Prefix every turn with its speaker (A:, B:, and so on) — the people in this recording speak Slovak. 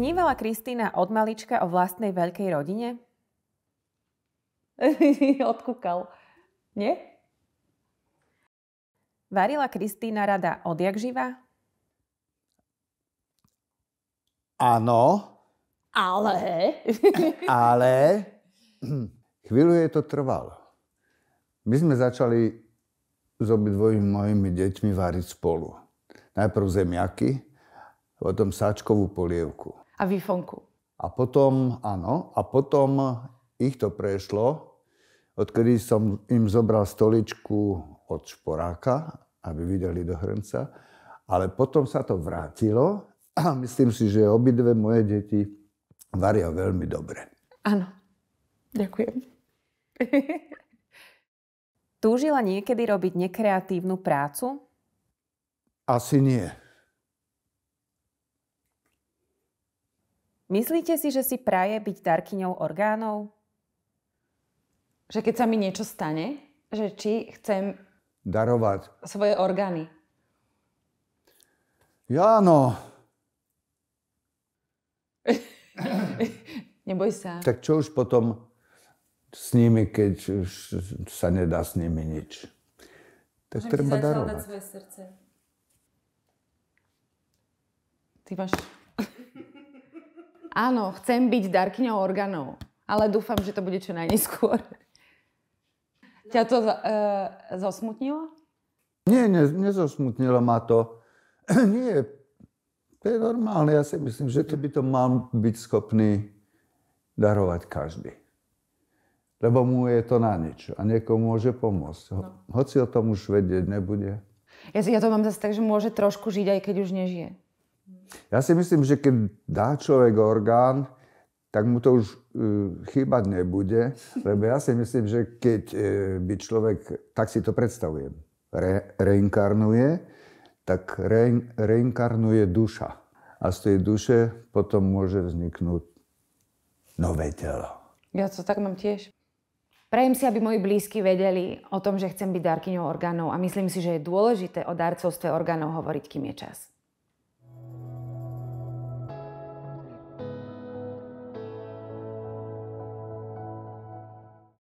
A: Snívala Kristýna od malička o vlastnej veľkej rodine? Odkúkal. Nie? Varila Kristýna rada odjak živa?
B: Áno.
C: Ale?
B: Ale chvíľu je to trvalo. My sme začali s obidvojimi mojimi deťmi variť spolu. Najprv zemiaky, potom sáčkovú polievku.
C: A výfonku.
B: A potom, áno, a potom ich to prešlo, odkedy som im zobral stoličku od šporáka, aby videli do hrnca, ale potom sa to vrátilo a myslím si, že obidve moje deti varia veľmi dobre.
A: Áno, ďakujem. Túžila niekedy robiť nekreatívnu prácu?
B: Asi nie.
A: Myslíte si, že si praje byť darkyňou orgánov? Že keď sa mi niečo stane, že či chcem
B: darovať
C: svoje orgány.
B: Ja áno.
C: Neboj sa.
B: Tak čo už potom s nimi, keď už sa nedá s nimi nič? Tak že
C: treba darovať.
A: svoje srdce.
C: Ty máš Áno, chcem byť darkyňou orgánov, ale dúfam, že to bude čo najneskôr. No. Ťa to e, zosmutnilo?
B: Nie, ne, nezosmutnilo ma to. Nie, to je normálne. Ja si myslím, že to by to mal byť schopný darovať každý. Lebo mu je to na nič a niekomu môže pomôcť. Ho, no. Hoci o tom už vedieť nebude.
C: Ja, ja to mám zase tak, že môže trošku žiť, aj keď už nežije.
B: Ja si myslím, že keď dá človek orgán, tak mu to už uh, chýbať nebude, lebo ja si myslím, že keď uh, by človek, tak si to predstavujem, re, reinkarnuje, tak re, reinkarnuje duša. A z tej duše potom môže vzniknúť nové telo.
C: Ja to tak mám tiež. Prajem si, aby moji blízky vedeli o tom, že chcem byť darkyňou orgánov a myslím si, že je dôležité o darcovstve orgánov hovoriť, kým je čas.